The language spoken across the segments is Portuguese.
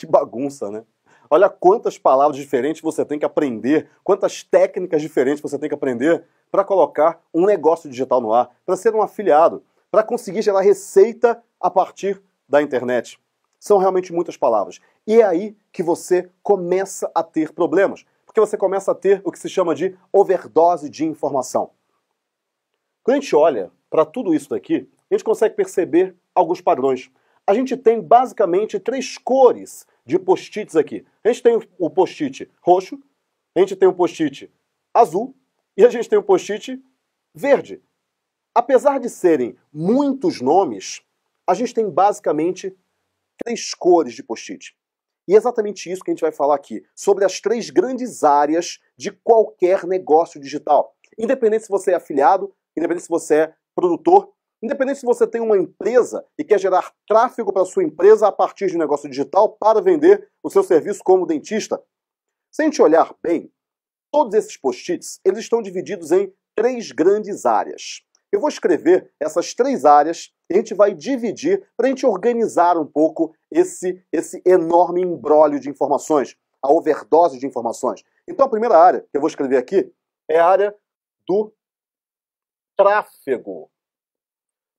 Que bagunça, né? Olha quantas palavras diferentes você tem que aprender, quantas técnicas diferentes você tem que aprender para colocar um negócio digital no ar, para ser um afiliado, para conseguir gerar receita a partir da internet. São realmente muitas palavras. E é aí que você começa a ter problemas, porque você começa a ter o que se chama de overdose de informação. Quando a gente olha para tudo isso daqui, a gente consegue perceber alguns padrões. A gente tem basicamente três cores de post-its aqui. A gente tem o post-it roxo, a gente tem o post-it azul e a gente tem o post-it verde. Apesar de serem muitos nomes, a gente tem basicamente três cores de post-it. E é exatamente isso que a gente vai falar aqui, sobre as três grandes áreas de qualquer negócio digital. Independente se você é afiliado, independente se você é produtor Independente se você tem uma empresa e quer gerar tráfego para sua empresa a partir de um negócio digital para vender o seu serviço como dentista. Se a gente olhar bem, todos esses post-its, eles estão divididos em três grandes áreas. Eu vou escrever essas três áreas e a gente vai dividir para a gente organizar um pouco esse, esse enorme embrólio de informações, a overdose de informações. Então a primeira área que eu vou escrever aqui é a área do tráfego.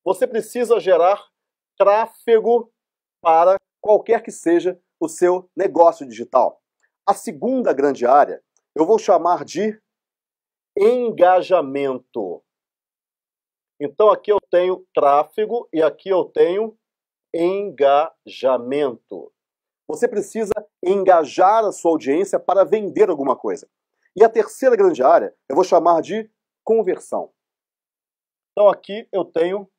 Você precisa gerar tráfego para qualquer que seja o seu negócio digital. A segunda grande área eu vou chamar de engajamento. Então aqui eu tenho tráfego e aqui eu tenho engajamento. Você precisa engajar a sua audiência para vender alguma coisa. E a terceira grande área eu vou chamar de conversão. Então aqui eu tenho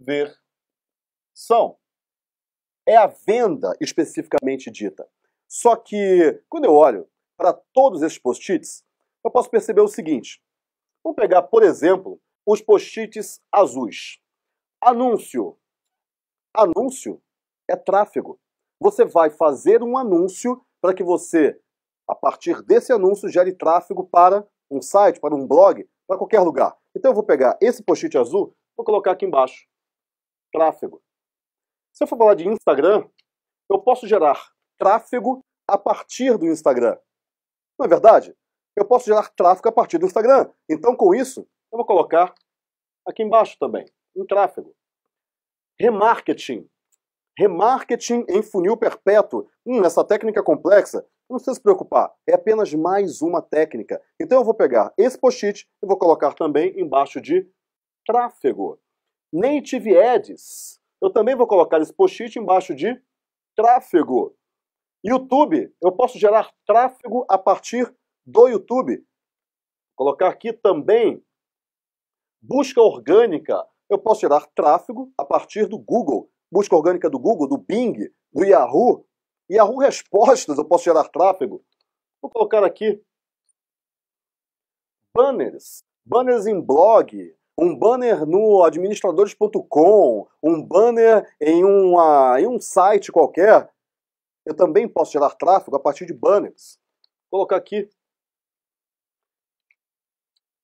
conversão. É a venda especificamente dita. Só que, quando eu olho para todos esses post-its, eu posso perceber o seguinte. Vamos pegar, por exemplo, os post-its azuis. Anúncio. Anúncio é tráfego. Você vai fazer um anúncio para que você, a partir desse anúncio, gere tráfego para um site, para um blog, para qualquer lugar. Então eu vou pegar esse post-it azul, vou colocar aqui embaixo. Tráfego. Se eu for falar de Instagram, eu posso gerar tráfego a partir do Instagram. Não é verdade? Eu posso gerar tráfego a partir do Instagram. Então, com isso, eu vou colocar aqui embaixo também, um tráfego. Remarketing. Remarketing em funil perpétuo. Hum, essa técnica é complexa. Não precisa se preocupar, é apenas mais uma técnica. Então eu vou pegar esse post-it e vou colocar também embaixo de tráfego. Native Ads. Eu também vou colocar esse post-it embaixo de tráfego. YouTube, eu posso gerar tráfego a partir do YouTube. Vou colocar aqui também busca orgânica. Eu posso gerar tráfego a partir do Google, busca orgânica do Google, do Bing, do Yahoo, e arrumo Respostas, eu posso gerar tráfego. Vou colocar aqui. Banners. Banners em blog. Um banner no administradores.com. Um banner em, uma, em um site qualquer. Eu também posso gerar tráfego a partir de banners. Vou colocar aqui.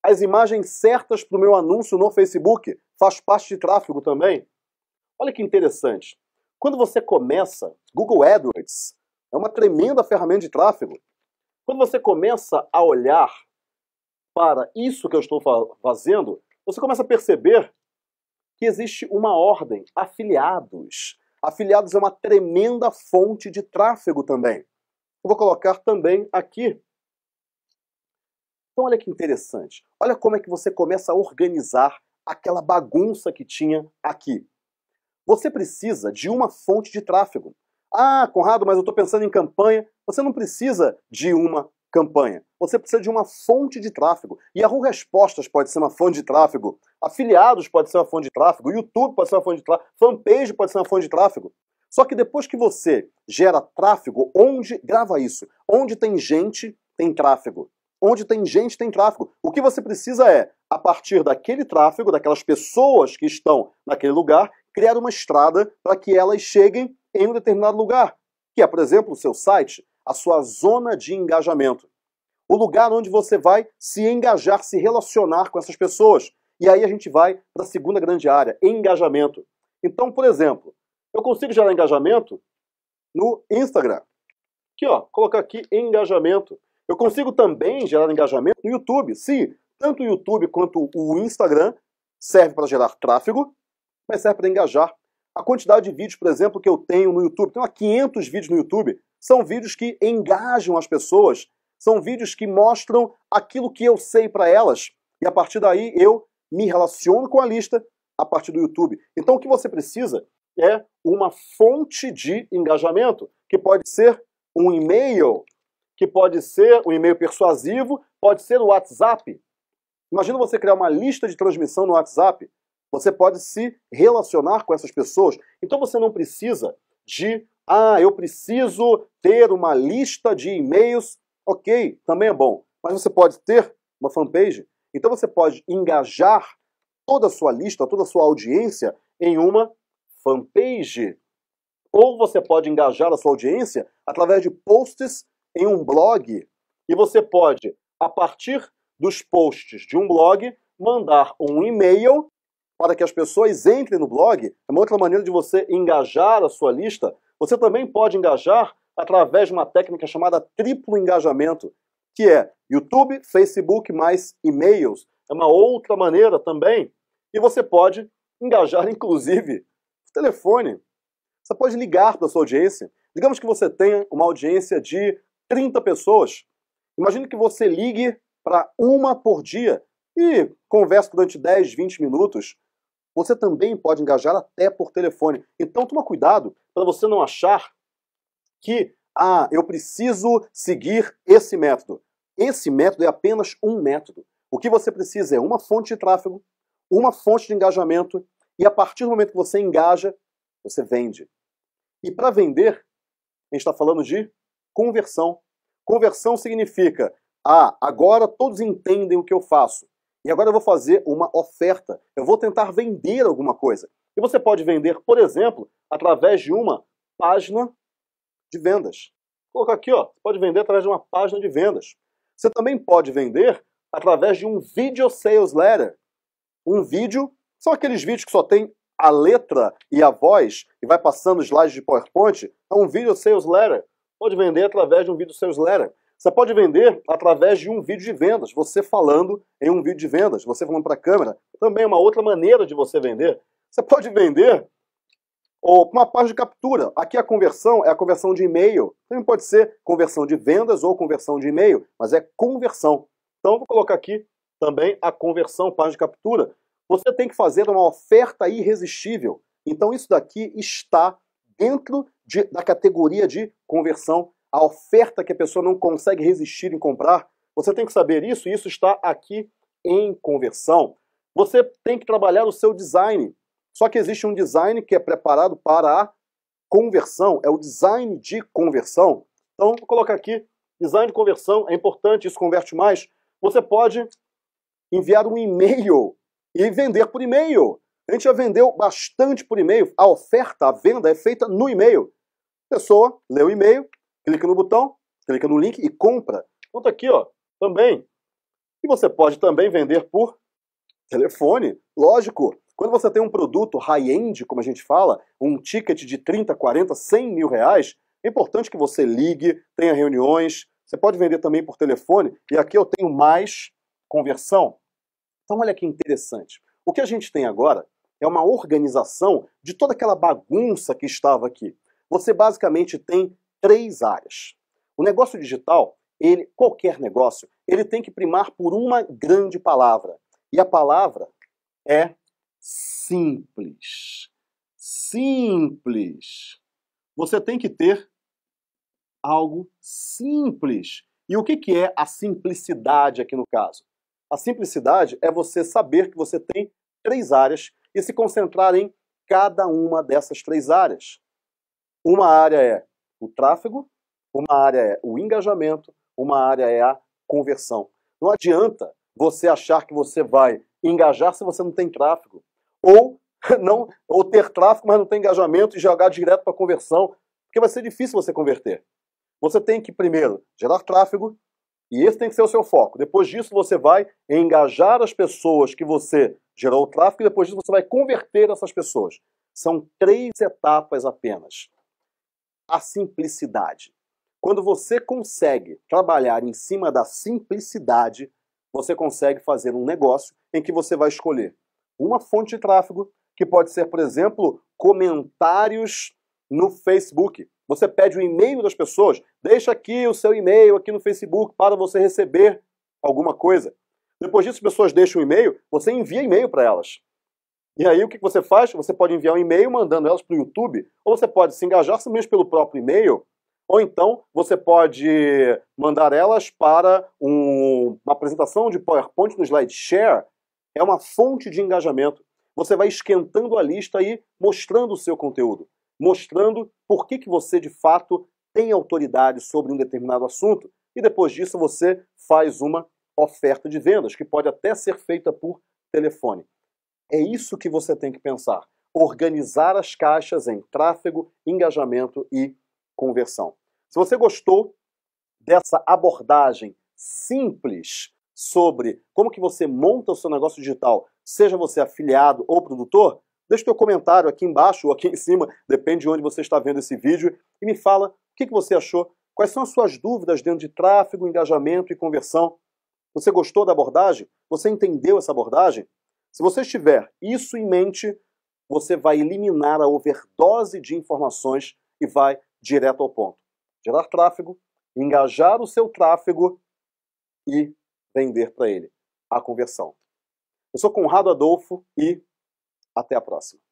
As imagens certas para o meu anúncio no Facebook faz parte de tráfego também. Olha que interessante. Quando você começa, Google AdWords é uma tremenda ferramenta de tráfego. Quando você começa a olhar para isso que eu estou fazendo, você começa a perceber que existe uma ordem, afiliados. Afiliados é uma tremenda fonte de tráfego também. Eu vou colocar também aqui. Então olha que interessante. Olha como é que você começa a organizar aquela bagunça que tinha aqui. Você precisa de uma fonte de tráfego. Ah, Conrado, mas eu estou pensando em campanha. Você não precisa de uma campanha. Você precisa de uma fonte de tráfego. E Yahoo Respostas pode ser uma fonte de tráfego. Afiliados pode ser uma fonte de tráfego. YouTube pode ser uma fonte de tráfego. Fanpage pode ser uma fonte de tráfego. Só que depois que você gera tráfego, onde. Grava isso. Onde tem gente, tem tráfego. Onde tem gente, tem tráfego. O que você precisa é, a partir daquele tráfego, daquelas pessoas que estão naquele lugar, criar uma estrada para que elas cheguem em um determinado lugar, que é, por exemplo, o seu site, a sua zona de engajamento. O lugar onde você vai se engajar, se relacionar com essas pessoas. E aí a gente vai para a segunda grande área, engajamento. Então, por exemplo, eu consigo gerar engajamento no Instagram. Aqui, ó, colocar aqui engajamento. Eu consigo também gerar engajamento no YouTube. Sim, tanto o YouTube quanto o Instagram serve para gerar tráfego mas serve para engajar. A quantidade de vídeos, por exemplo, que eu tenho no YouTube, tenho 500 vídeos no YouTube, são vídeos que engajam as pessoas, são vídeos que mostram aquilo que eu sei para elas, e a partir daí eu me relaciono com a lista a partir do YouTube. Então o que você precisa é uma fonte de engajamento, que pode ser um e-mail, que pode ser um e-mail persuasivo, pode ser o WhatsApp. Imagina você criar uma lista de transmissão no WhatsApp você pode se relacionar com essas pessoas. Então você não precisa de, ah, eu preciso ter uma lista de e-mails. Ok, também é bom. Mas você pode ter uma fanpage. Então você pode engajar toda a sua lista, toda a sua audiência em uma fanpage. Ou você pode engajar a sua audiência através de posts em um blog. E você pode, a partir dos posts de um blog, mandar um e-mail para que as pessoas entrem no blog, é uma outra maneira de você engajar a sua lista. Você também pode engajar através de uma técnica chamada triplo engajamento, que é YouTube, Facebook mais e-mails. É uma outra maneira também. E você pode engajar, inclusive, o telefone. Você pode ligar para a sua audiência. Digamos que você tenha uma audiência de 30 pessoas. Imagine que você ligue para uma por dia e converse durante 10, 20 minutos você também pode engajar até por telefone. Então toma cuidado para você não achar que ah, eu preciso seguir esse método. Esse método é apenas um método. O que você precisa é uma fonte de tráfego, uma fonte de engajamento, e a partir do momento que você engaja, você vende. E para vender, a gente está falando de conversão. Conversão significa, ah, agora todos entendem o que eu faço. E agora eu vou fazer uma oferta. Eu vou tentar vender alguma coisa. E você pode vender, por exemplo, através de uma página de vendas. Vou colocar aqui, ó, você pode vender através de uma página de vendas. Você também pode vender através de um vídeo sales letter. Um vídeo, são aqueles vídeos que só tem a letra e a voz e vai passando slides de PowerPoint. É um vídeo sales letter. Pode vender através de um vídeo sales letter. Você pode vender através de um vídeo de vendas, você falando em um vídeo de vendas, você falando para a câmera. Também é uma outra maneira de você vender. Você pode vender ou uma página de captura. Aqui a conversão é a conversão de e-mail. Também pode ser conversão de vendas ou conversão de e-mail, mas é conversão. Então vou colocar aqui também a conversão, página de captura. Você tem que fazer uma oferta irresistível. Então isso daqui está dentro de, da categoria de conversão a oferta que a pessoa não consegue resistir em comprar. Você tem que saber isso e isso está aqui em conversão. Você tem que trabalhar o seu design. Só que existe um design que é preparado para a conversão, é o design de conversão. Então, vou colocar aqui design de conversão, é importante, isso converte mais. Você pode enviar um e-mail e vender por e-mail. A gente já vendeu bastante por e-mail. A oferta, a venda é feita no e-mail. A pessoa lê o e-mail, clica no botão, clica no link e compra. Conta então, tá aqui, ó, também. E você pode também vender por telefone, lógico. Quando você tem um produto high-end, como a gente fala, um ticket de 30, 40, 100 mil reais, é importante que você ligue, tenha reuniões. Você pode vender também por telefone. E aqui eu tenho mais conversão. Então olha que interessante. O que a gente tem agora é uma organização de toda aquela bagunça que estava aqui. Você basicamente tem três áreas. O negócio digital, ele, qualquer negócio, ele tem que primar por uma grande palavra. E a palavra é simples. Simples. Você tem que ter algo simples. E o que, que é a simplicidade aqui no caso? A simplicidade é você saber que você tem três áreas e se concentrar em cada uma dessas três áreas. Uma área é o tráfego, uma área é o engajamento, uma área é a conversão. Não adianta você achar que você vai engajar se você não tem tráfego, ou não ou ter tráfego, mas não tem engajamento e jogar direto para conversão, porque vai ser difícil você converter. Você tem que primeiro gerar tráfego, e esse tem que ser o seu foco. Depois disso, você vai engajar as pessoas que você gerou o tráfego e depois disso você vai converter essas pessoas. São três etapas apenas a simplicidade. Quando você consegue trabalhar em cima da simplicidade, você consegue fazer um negócio em que você vai escolher uma fonte de tráfego, que pode ser, por exemplo, comentários no Facebook. Você pede o e-mail das pessoas, deixa aqui o seu e-mail aqui no Facebook para você receber alguma coisa. Depois disso, as pessoas deixam o e-mail, você envia e-mail para elas. E aí o que você faz? Você pode enviar um e-mail mandando elas para o YouTube, ou você pode se engajar se pelo próprio e-mail, ou então você pode mandar elas para um, uma apresentação de PowerPoint no SlideShare. É uma fonte de engajamento. Você vai esquentando a lista e mostrando o seu conteúdo, mostrando por que, que você de fato tem autoridade sobre um determinado assunto. E depois disso você faz uma oferta de vendas, que pode até ser feita por telefone. É isso que você tem que pensar. Organizar as caixas em tráfego, engajamento e conversão. Se você gostou dessa abordagem simples sobre como que você monta o seu negócio digital, seja você afiliado ou produtor, deixa o seu comentário aqui embaixo ou aqui em cima, depende de onde você está vendo esse vídeo, e me fala o que, que você achou, quais são as suas dúvidas dentro de tráfego, engajamento e conversão. Você gostou da abordagem? Você entendeu essa abordagem? Se você tiver isso em mente, você vai eliminar a overdose de informações e vai direto ao ponto. Gerar tráfego, engajar o seu tráfego e vender para ele a conversão. Eu sou Conrado Adolfo e até a próxima.